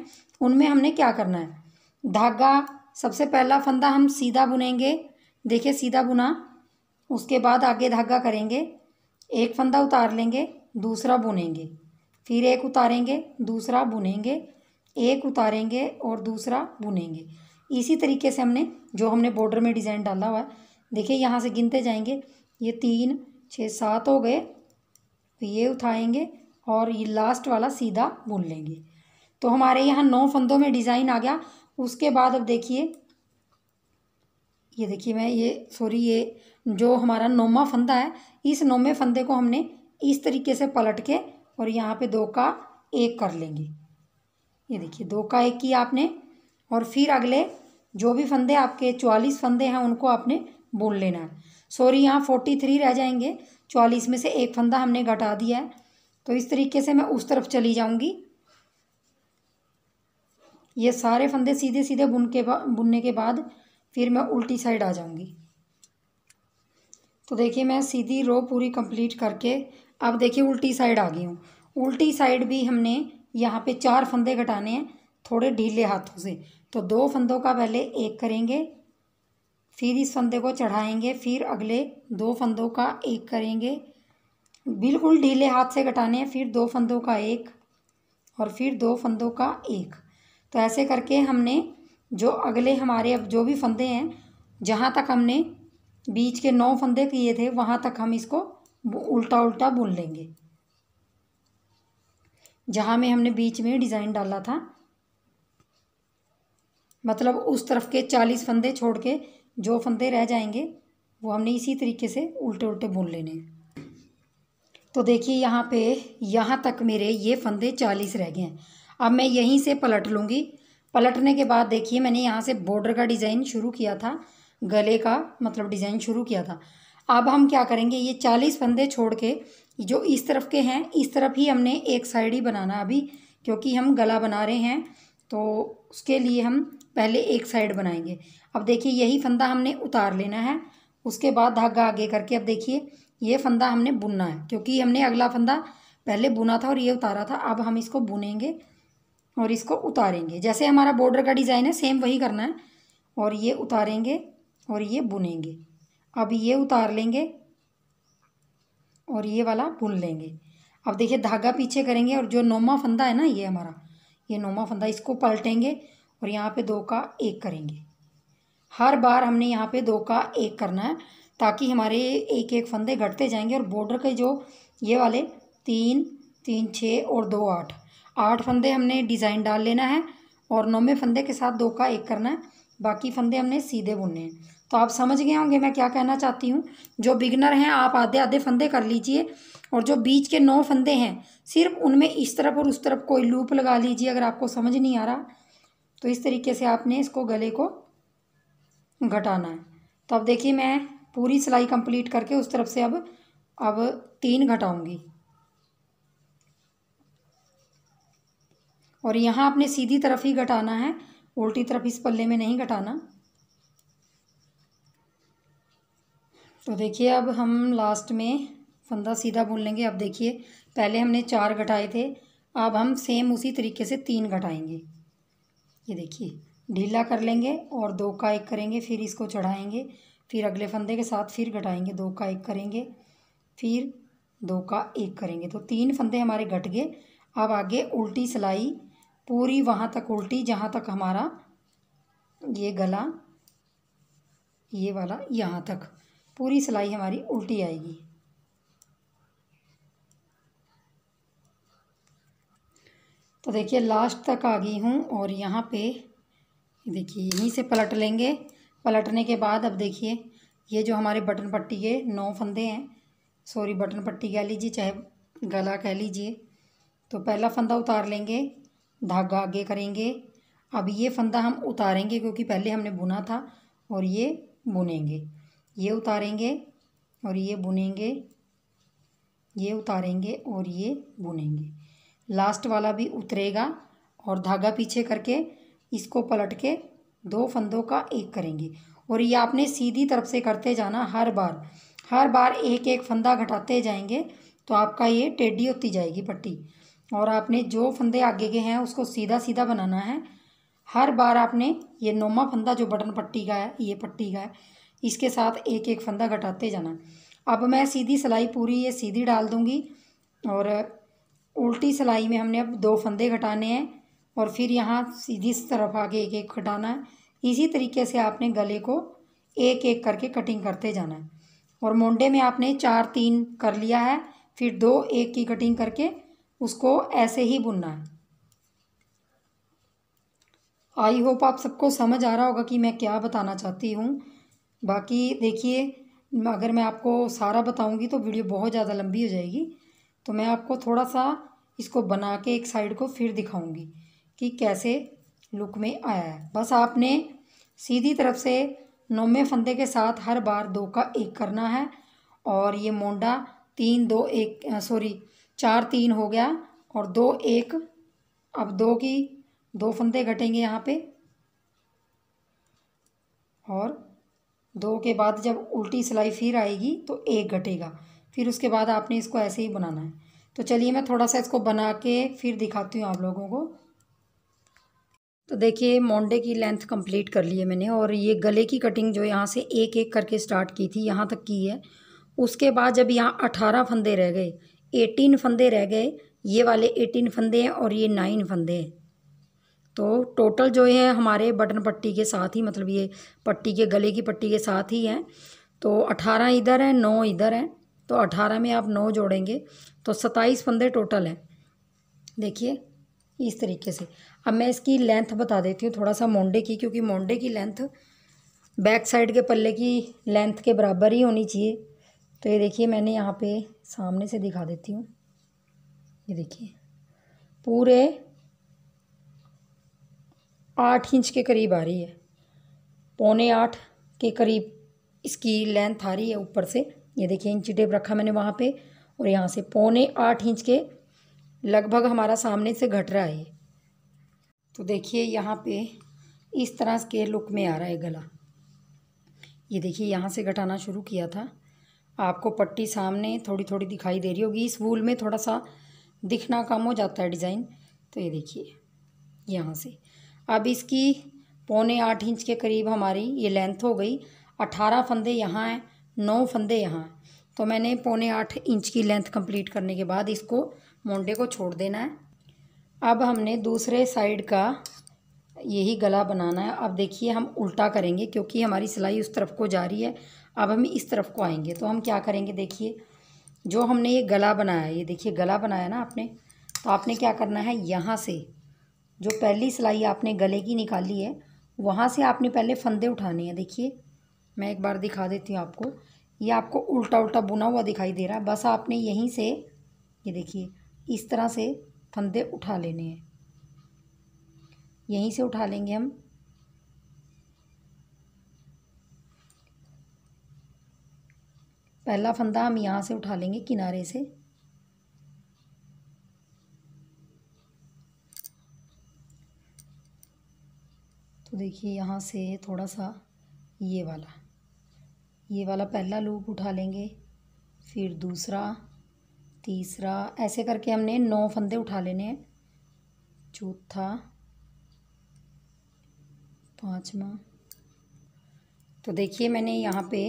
S1: उनमें हमने क्या करना है धागा सबसे पहला फंदा हम सीधा बुनेंगे देखिए सीधा बुना उसके बाद आगे धागा करेंगे एक फंदा उतार लेंगे दूसरा बुनेंगे फिर एक उतारेंगे दूसरा बुनेंगे एक उतारेंगे और दूसरा बुनेंगे इसी तरीके से हमने जो हमने बॉर्डर में डिज़ाइन डाला हुआ है देखिए यहाँ से गिनते जाएंगे ये तीन छः सात हो गए तो ये उठाएंगे और ये लास्ट वाला सीधा बुन लेंगे तो हमारे यहाँ नौ फंदों में डिज़ाइन आ गया उसके बाद अब देखिए ये देखिए मैं ये सॉरी ये जो हमारा नोमा फंदा है इस नोमे फंदे को हमने इस तरीके से पलट के और यहाँ पे दो का एक कर लेंगे ये देखिए दो का एक किया आपने और फिर अगले जो भी फंदे आपके चवालीस फंदे हैं उनको आपने बुन लेना है सॉरी यहाँ फोर्टी थ्री रह जाएंगे चवालीस में से एक फंदा हमने घटा दिया है तो इस तरीके से मैं उस तरफ चली जाऊँगी ये सारे फंदे सीधे सीधे बुन के बुनने के बाद फिर मैं उल्टी साइड आ जाऊँगी तो देखिए मैं सीधी रो पूरी कंप्लीट करके अब देखिए उल्टी साइड आ गई हूँ उल्टी साइड भी हमने यहाँ पे चार फंदे घटाने हैं थोड़े ढीले हाथों से तो दो फंदों का पहले एक करेंगे फिर इस फंदे को चढ़ाएंगे फिर अगले दो फंदों का एक करेंगे बिल्कुल ढीले हाथ से घटाने हैं फिर दो फंदों का एक और फिर दो फंदों का एक तो ऐसे करके हमने जो अगले हमारे अब जो भी फंदे हैं जहाँ तक हमने बीच के नौ फंदे किए थे वहाँ तक हम इसको उल्टा उल्टा बुन लेंगे जहाँ में हमने बीच में डिज़ाइन डाला था मतलब उस तरफ के चालीस फंदे छोड़ के जो फंदे रह जाएंगे वो हमने इसी तरीके से उल्टे उल्टे बुन लेने तो देखिए यहाँ पे यहाँ तक मेरे ये फंदे चालीस रह गए हैं अब मैं यहीं से पलट लूँगी पलटने के बाद देखिए मैंने यहाँ से बॉर्डर का डिज़ाइन शुरू किया था गले का मतलब डिज़ाइन शुरू किया था अब हम क्या करेंगे ये चालीस फंदे छोड़ के जो इस तरफ के हैं इस तरफ ही हमने एक साइड ही बनाना अभी क्योंकि हम गला बना रहे हैं तो उसके लिए हम पहले एक साइड बनाएंगे अब देखिए यही फंदा हमने उतार लेना है उसके बाद धागा आगे करके अब देखिए ये फंदा हमने बुनना है क्योंकि हमने अगला फंदा पहले बुना था और ये उतारा था अब हम इसको बुनेंगे और इसको उतारेंगे जैसे हमारा बॉर्डर का डिज़ाइन है सेम वही करना है और ये उतारेंगे और ये बुनेंगे अब ये उतार लेंगे और ये वाला बुन लेंगे अब देखिए धागा पीछे करेंगे और जो नोमा फंदा है ना ये हमारा ये नोमा फंदा इसको पलटेंगे और यहाँ पे दो का एक करेंगे हर बार हमने यहाँ पे दो का एक करना है ताकि हमारे एक एक फंदे घटते जाएंगे और बॉर्डर के जो ये वाले तीन तीन छः और दो आठ आठ फंदे हमने डिज़ाइन डाल लेना है और नौवें फंदे के साथ दो का एक करना है बाकी फंदे हमने सीधे बुनने हैं तो आप समझ गए होंगे मैं क्या कहना चाहती हूँ जो बिगनर हैं आप आधे आधे फंदे कर लीजिए और जो बीच के नौ फंदे हैं सिर्फ उनमें इस तरफ और उस तरफ कोई लूप लगा लीजिए अगर आपको समझ नहीं आ रहा तो इस तरीके से आपने इसको गले को घटाना है तो अब देखिए मैं पूरी सिलाई कंप्लीट करके उस तरफ से अब अब तीन घटाऊंगी और यहाँ आपने सीधी तरफ ही घटाना है उल्टी तरफ इस पल्ले में नहीं घटाना तो देखिए अब हम लास्ट में फंदा सीधा बुन लेंगे अब देखिए पहले हमने चार घटाए थे अब हम सेम उसी तरीके से तीन घटाएंगे ये देखिए ढीला कर लेंगे और दो का एक करेंगे फिर इसको चढ़ाएंगे फिर अगले फंदे के साथ फिर घटाएंगे दो का एक करेंगे फिर दो का एक करेंगे तो तीन फंदे हमारे घट गए अब आगे उल्टी सिलाई पूरी वहाँ तक उल्टी जहाँ तक हमारा ये गला ये वाला यहाँ तक पूरी सिलाई हमारी उल्टी आएगी तो देखिए लास्ट तक आ गई हूँ और यहाँ पे देखिए यहीं से पलट लेंगे पलटने के बाद अब देखिए ये जो हमारे बटन पट्टी के नौ फंदे हैं सॉरी बटन पट्टी कह लीजिए चाहे गला कह लीजिए तो पहला फंदा उतार लेंगे धागा आगे करेंगे अब ये फंदा हम उतारेंगे क्योंकि पहले हमने बुना था और ये बुनेंगे ये उतारेंगे और ये बुनेंगे ये उतारेंगे और ये बुनेंगे लास्ट वाला भी उतरेगा और धागा पीछे करके इसको पलट के दो फंदों का एक करेंगे और ये आपने सीधी तरफ से करते जाना हर बार हर बार एक एक फंदा घटाते जाएंगे तो आपका ये टेढ़ी होती जाएगी पट्टी और आपने जो फंदे आगे के हैं उसको सीधा सीधा बनाना है हर बार आपने ये नोमा फंदा जो बटन पट्टी का है ये पट्टी का है इसके साथ एक एक फंदा घटाते जाना अब मैं सीधी सिलाई पूरी ये सीधी डाल दूँगी और उल्टी सिलाई में हमने अब दो फंदे घटाने हैं और फिर यहाँ सीधी तरफ आगे एक एक घटाना है इसी तरीके से आपने गले को एक एक करके कटिंग करते जाना है और मोंडे में आपने चार तीन कर लिया है फिर दो एक की कटिंग करके उसको ऐसे ही बुनना है आई होप आप सबको समझ आ रहा होगा कि मैं क्या बताना चाहती हूँ बाकी देखिए अगर मैं आपको सारा बताऊँगी तो वीडियो बहुत ज़्यादा लंबी हो जाएगी तो मैं आपको थोड़ा सा इसको बना के एक साइड को फिर दिखाऊँगी कि कैसे लुक में आया है बस आपने सीधी तरफ से नौवे फंदे के साथ हर बार दो का एक करना है और ये मोंडा तीन दो एक सॉरी चार तीन हो गया और दो एक अब दो की दो फंदे घटेंगे यहाँ पे और दो के बाद जब उल्टी सिलाई फिर आएगी तो एक घटेगा फिर उसके बाद आपने इसको ऐसे ही बनाना है तो चलिए मैं थोड़ा सा इसको बना के फिर दिखाती हूँ आप लोगों को तो देखिए मोंडे की लेंथ कंप्लीट कर ली है मैंने और ये गले की कटिंग जो यहाँ से एक एक करके स्टार्ट की थी यहाँ तक की है उसके बाद जब यहाँ अठारह फंदे रह गए एटीन फंदे रह गए ये वाले एटीन फंदे हैं और ये नाइन फंदे हैं तो टोटल जो है हमारे बटन पट्टी के साथ ही मतलब ये पट्टी के गले की पट्टी के साथ ही हैं तो अठारह इधर हैं नौ इधर हैं तो अठारह में आप नौ जोड़ेंगे तो सत्ताईस फंदे टोटल हैं देखिए इस तरीके से अब मैं इसकी लेंथ बता देती हूँ थोड़ा सा मोंडे की क्योंकि मोंडे की लेंथ बैक साइड के पल्ले की लेंथ के बराबर ही होनी चाहिए तो ये देखिए मैंने यहाँ पे सामने से दिखा देती हूँ ये देखिए पूरे आठ इंच के करीब आ रही है पौने आठ के करीब इसकी लेंथ आ रही है ऊपर से ये देखिए इंची टेप रखा मैंने वहाँ पे और यहाँ से पौने आठ इंच के लगभग हमारा सामने से घट रहा है तो देखिए यहाँ पे इस तरह के लुक में आ रहा है गला ये देखिए यहाँ से घटाना शुरू किया था आपको पट्टी सामने थोड़ी थोड़ी दिखाई दे रही होगी इस वूल में थोड़ा सा दिखना कम हो जाता है डिज़ाइन तो ये देखिए यहाँ से अब इसकी पौने आठ इंच के करीब हमारी ये लेंथ हो गई अठारह फंदे यहाँ हैं नौ फंदे यहाँ हैं तो मैंने पौने आठ इंच की लेंथ कंप्लीट करने के बाद इसको मोंडे को छोड़ देना है अब हमने दूसरे साइड का यही गला बनाना है अब देखिए हम उल्टा करेंगे क्योंकि हमारी सिलाई उस तरफ को जा रही है अब हम इस तरफ को आएंगे तो हम क्या करेंगे देखिए जो हमने ये गला बनाया ये देखिए गला बनाया ना आपने तो आपने क्या करना है यहाँ से जो पहली सिलाई आपने गले की निकाली है वहाँ से आपने पहले फंदे उठाने हैं देखिए मैं एक बार दिखा देती हूँ आपको ये आपको उल्टा उल्टा बुना हुआ दिखाई दे रहा है बस आपने यहीं से ये देखिए इस तरह से फंदे उठा लेने हैं यहीं से उठा लेंगे हम पहला फंदा हम यहाँ से उठा लेंगे किनारे से तो देखिए यहाँ से थोड़ा सा ये वाला ये वाला पहला लूप उठा लेंगे फिर दूसरा तीसरा ऐसे करके हमने नौ फंदे उठा लेने हैं चौथा पाँचवा तो देखिए मैंने यहाँ पे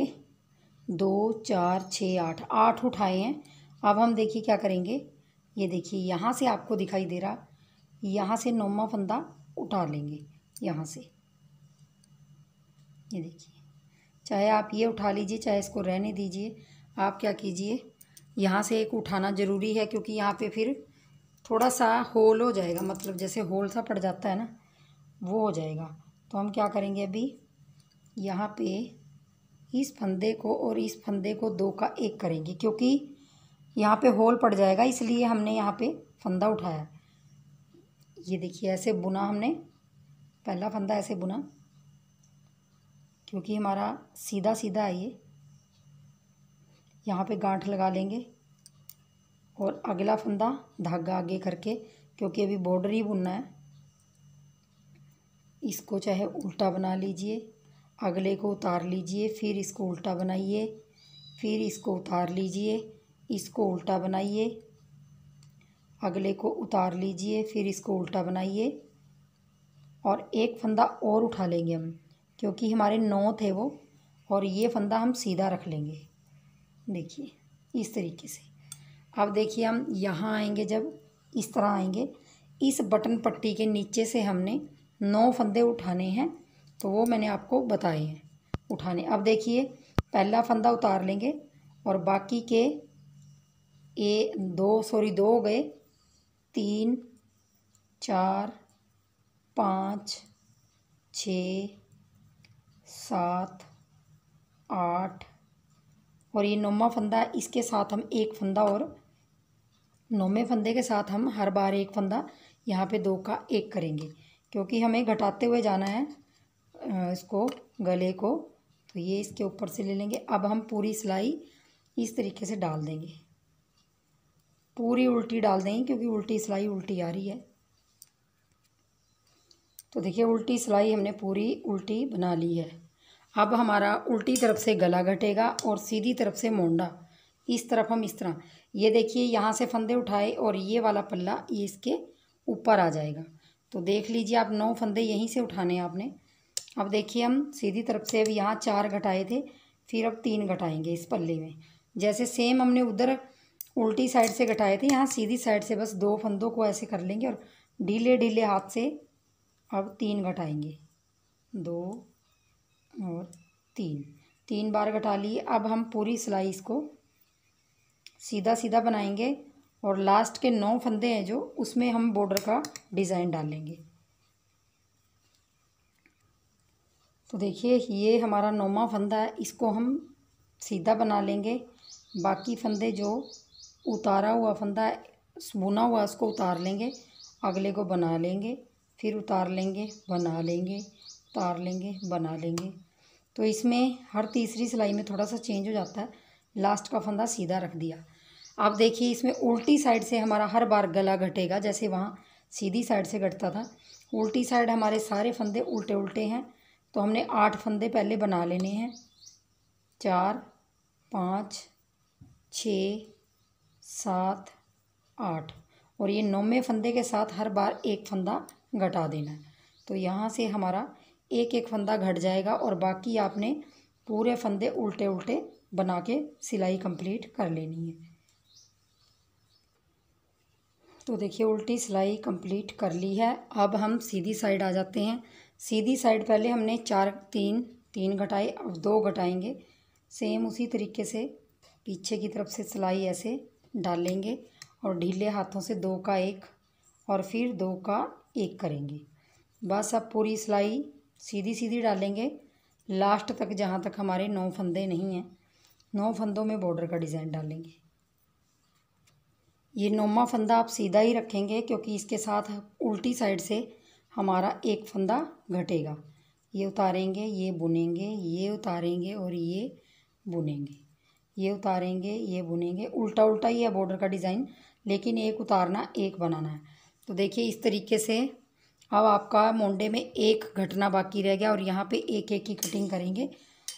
S1: दो चार छः आठ आठ उठाए हैं अब हम देखिए क्या करेंगे ये देखिए यहाँ से आपको दिखाई दे रहा यहाँ से नौवा फंदा उठा लेंगे यहाँ से ये देखिए चाहे आप ये उठा लीजिए चाहे इसको रहने दीजिए आप क्या कीजिए यहाँ से एक उठाना ज़रूरी है क्योंकि यहाँ पे फिर थोड़ा सा होल हो जाएगा मतलब जैसे होल सा पड़ जाता है ना वो हो जाएगा तो हम क्या करेंगे अभी यहाँ पे इस फंदे को और इस फंदे को दो का एक करेंगे क्योंकि यहाँ पे होल पड़ जाएगा इसलिए हमने यहाँ पे फंदा उठाया ये देखिए ऐसे बुना हमने पहला फंदा ऐसे बुना क्योंकि हमारा सीधा सीधा है ये यहाँ पे गांठ लगा लेंगे और अगला फंदा धागा आगे करके क्योंकि अभी बॉर्डर ही बुनना है इसको चाहे उल्टा बना लीजिए अगले को उतार लीजिए फिर इसको उल्टा बनाइए फिर इसको उतार लीजिए इसको उल्टा बनाइए अगले को उतार लीजिए फिर इसको उल्टा बनाइए और एक फंदा और उठा लेंगे हम क्योंकि हमारे नौ थे वो और ये फंदा हम सीधा रख लेंगे देखिए इस तरीके से अब देखिए हम यहाँ आएंगे जब इस तरह आएंगे इस बटन पट्टी के नीचे से हमने नौ फंदे उठाने हैं तो वो मैंने आपको बताए हैं उठाने अब देखिए पहला फंदा उतार लेंगे और बाकी के ए दो सॉरी दो हो गए तीन चार पाँच छ सात आठ और ये नौवा फंदा इसके साथ हम एक फंदा और नौवे फंदे के साथ हम हर बार एक फंदा यहाँ पे दो का एक करेंगे क्योंकि हमें घटाते हुए जाना है इसको गले को तो ये इसके ऊपर से ले लेंगे अब हम पूरी सिलाई इस तरीके से डाल देंगे पूरी उल्टी डाल देंगे क्योंकि उल्टी सिलाई उल्टी आ रही है तो देखिए उल्टी सिलाई हमने पूरी उल्टी बना ली है अब हमारा उल्टी तरफ से गला घटेगा और सीधी तरफ से मोंडा इस तरफ हम इस तरह ये देखिए यहाँ से फंदे उठाए और ये वाला पल्ला ये इसके ऊपर आ जाएगा तो देख लीजिए आप नौ फंदे यहीं से उठाने हैं आपने अब देखिए हम सीधी तरफ से अब यहाँ चार घटाए थे फिर अब तीन घटाएंगे इस पल्ले में जैसे सेम हमने उधर उल्टी साइड से घटाए थे यहाँ सीधी साइड से बस दो फंदों को ऐसे कर लेंगे और ढीले ढीले हाथ से अब तीन घटाएंगे दो और तीन तीन बार घटा लिए अब हम पूरी सिलाई इसको सीधा सीधा बनाएंगे और लास्ट के नौ फंदे हैं जो उसमें हम बॉर्डर का डिज़ाइन डालेंगे तो देखिए ये हमारा नौवा फंदा है इसको हम सीधा बना लेंगे बाकी फंदे जो उतारा हुआ फंदा बुना हुआ उसको उतार लेंगे अगले को बना लेंगे फिर उतार लेंगे बना लेंगे उतार लेंगे बना लेंगे तो इसमें हर तीसरी सिलाई में थोड़ा सा चेंज हो जाता है लास्ट का फंदा सीधा रख दिया अब देखिए इसमें उल्टी साइड से हमारा हर बार गला घटेगा जैसे वहाँ सीधी साइड से घटता था उल्टी साइड हमारे सारे फंदे उल्टे उल्टे हैं तो हमने आठ फंदे पहले बना लेने हैं चार पाँच छ सात आठ और ये नौवें फंदे के साथ हर बार एक फंदा घटा देना है तो यहाँ से हमारा एक एक फंदा घट जाएगा और बाकी आपने पूरे फंदे उल्टे उल्टे बना के सिलाई कंप्लीट कर लेनी है तो देखिए उल्टी सिलाई कंप्लीट कर ली है अब हम सीधी साइड आ जाते हैं सीधी साइड पहले हमने चार तीन तीन घटाए अब दो घटाएंगे सेम उसी तरीके से पीछे की तरफ से सिलाई ऐसे डालेंगे और ढीले हाथों से दो का एक और फिर दो का एक करेंगे बस अब पूरी सिलाई सीधी सीधी डालेंगे लास्ट तक जहाँ तक हमारे नौ फंदे नहीं हैं नौ फंदों में बॉर्डर का डिज़ाइन डालेंगे ये नौमा फंदा आप सीधा ही रखेंगे क्योंकि इसके साथ उल्टी साइड से हमारा एक फंदा घटेगा ये उतारेंगे ये बुनेंगे ये उतारेंगे और ये बुनेंगे ये उतारेंगे ये बुनेंगे उल्टा उल्टा ही है बॉर्डर का डिज़ाइन लेकिन एक उतारना एक बनाना है तो देखिए इस तरीके से अब आपका मोंडे में एक घटना बाकी रह गया और यहाँ पे एक एक की कटिंग करेंगे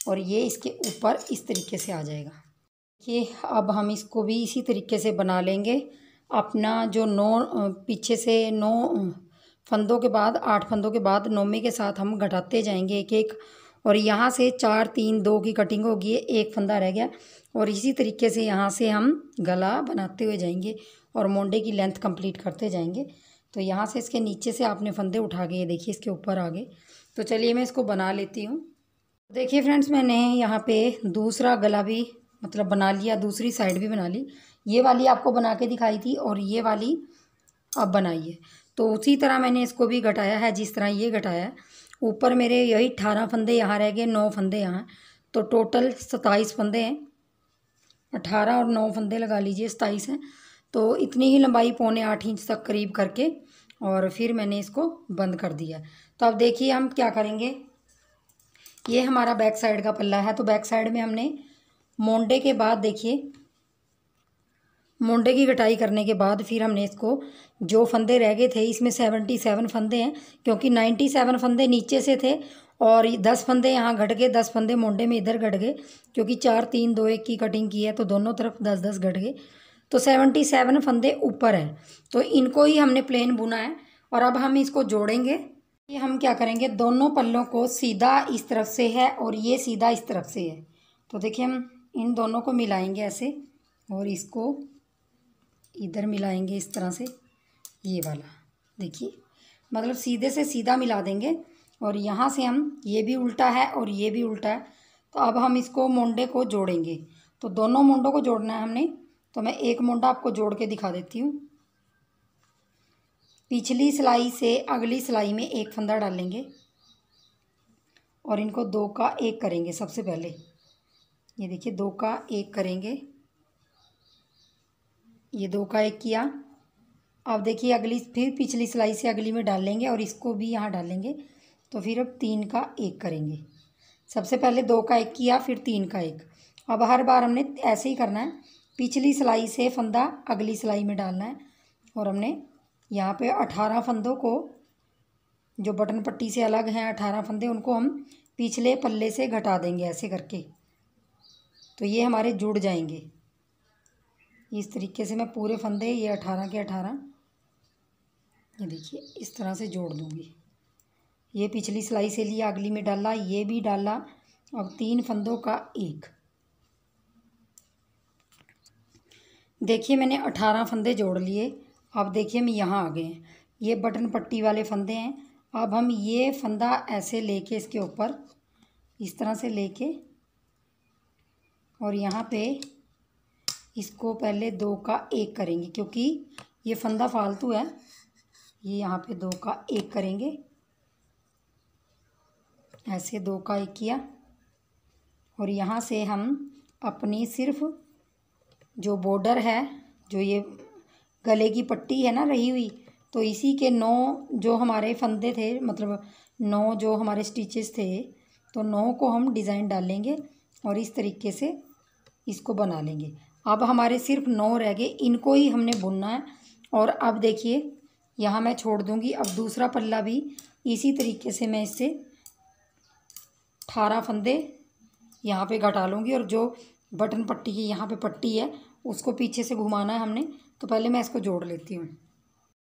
S1: और ये इसके ऊपर इस तरीके से आ जाएगा देखिए अब हम इसको भी इसी तरीके से बना लेंगे अपना जो नौ पीछे से नौ फंदों के बाद आठ फंदों के बाद नौमी के साथ हम घटाते जाएंगे एक एक और यहाँ से चार तीन दो की कटिंग होगी एक फंदा रह गया और इसी तरीके से यहाँ से हम गला बनाते हुए जाएंगे और मोंडे की लेंथ कंप्लीट करते जाएंगे तो यहाँ से इसके नीचे से आपने फंदे उठा के देखिए इसके ऊपर आगे तो चलिए मैं इसको बना लेती हूँ देखिए फ्रेंड्स मैंने यहाँ पे दूसरा गला भी मतलब बना लिया दूसरी साइड भी बना ली ये वाली आपको बना के दिखाई थी और ये वाली अब बनाइए तो उसी तरह मैंने इसको भी घटाया है जिस तरह ये घटाया है ऊपर मेरे यही अठारह फंदे यहाँ रह गए नौ फंदे यहाँ तो टोटल सताईस फंदे हैं अठारह और नौ फंदे लगा लीजिए सताईस हैं तो इतनी ही लंबाई पौने आठ इंच तक करीब करके और फिर मैंने इसको बंद कर दिया तो अब देखिए हम क्या करेंगे ये हमारा बैक साइड का पल्ला है तो बैक साइड में हमने मोंडे के बाद देखिए मोंडे की कटाई करने के बाद फिर हमने इसको जो फंदे रह गए थे इसमें सेवेंटी सेवन फंदे हैं क्योंकि नाइन्टी सेवन फंदे नीचे से थे और दस फंदे यहाँ घट गए दस फंदे मोंडे में इधर घट गए क्योंकि चार तीन दो एक की कटिंग की है तो दोनों तरफ दस दस घट गए तो सेवेंटी सेवन फंदे ऊपर हैं तो इनको ही हमने प्लेन बुना है और अब हम इसको जोड़ेंगे ये हम क्या करेंगे दोनों पल्लों को सीधा इस तरफ से है और ये सीधा इस तरफ से है तो देखिए हम इन दोनों को मिलाएंगे ऐसे और इसको इधर मिलाएंगे इस तरह से ये वाला देखिए मतलब सीधे से सीधा मिला देंगे और यहाँ से हम ये भी उल्टा है और ये भी उल्टा है तो अब हम इसको मोंडे को जोड़ेंगे तो दोनों मोंडों को जोड़ना है हमने तो मैं एक मोंडा आपको जोड़ के दिखा देती हूँ पिछली सिलाई से अगली सिलाई में एक फंदा डालेंगे और इनको दो का एक करेंगे सबसे पहले ये देखिए दो का एक करेंगे ये दो का एक किया अब देखिए अगली फिर पिछली सिलाई से अगली में डाल लेंगे और इसको भी यहाँ डालेंगे तो फिर अब तीन का एक करेंगे सबसे पहले दो का एक किया फिर तीन का एक अब हर बार हमने ऐसे ही करना है पिछली सिलाई से फंदा अगली सिलाई में डालना है और हमने यहाँ पे अठारह फंदों को जो बटन पट्टी से अलग हैं अठारह फंदे उनको हम पिछले पल्ले से घटा देंगे ऐसे करके तो ये हमारे जुड़ जाएंगे इस तरीके से मैं पूरे फंदे ये अठारह के अठारह ये देखिए इस तरह से जोड़ दूँगी ये पिछली सिलाई से लिया अगली में डाला ये भी डाला अब तीन फंदों का एक देखिए मैंने अठारह फंदे जोड़ लिए अब देखिए हम यहाँ आ गए हैं ये बटन पट्टी वाले फंदे हैं अब हम ये फंदा ऐसे लेके इसके ऊपर इस तरह से लेके और यहाँ पे इसको पहले दो का एक करेंगे क्योंकि ये फंदा फालतू है ये यहाँ पे दो का एक करेंगे ऐसे दो का एक किया और यहाँ से हम अपनी सिर्फ जो बॉर्डर है जो ये गले की पट्टी है ना रही हुई तो इसी के नौ जो हमारे फंदे थे मतलब नौ जो हमारे स्टिचेस थे तो नौ को हम डिज़ाइन डालेंगे और इस तरीके से इसको बना लेंगे अब हमारे सिर्फ नौ रह गए इनको ही हमने बुनना है और अब देखिए यहाँ मैं छोड़ दूँगी अब दूसरा पल्ला भी इसी तरीके से मैं इससे अठारह फंदे यहाँ पे घटा लूँगी और जो बटन पट्टी की यहाँ पे पट्टी है उसको पीछे से घुमाना है हमने तो पहले मैं इसको जोड़ लेती हूँ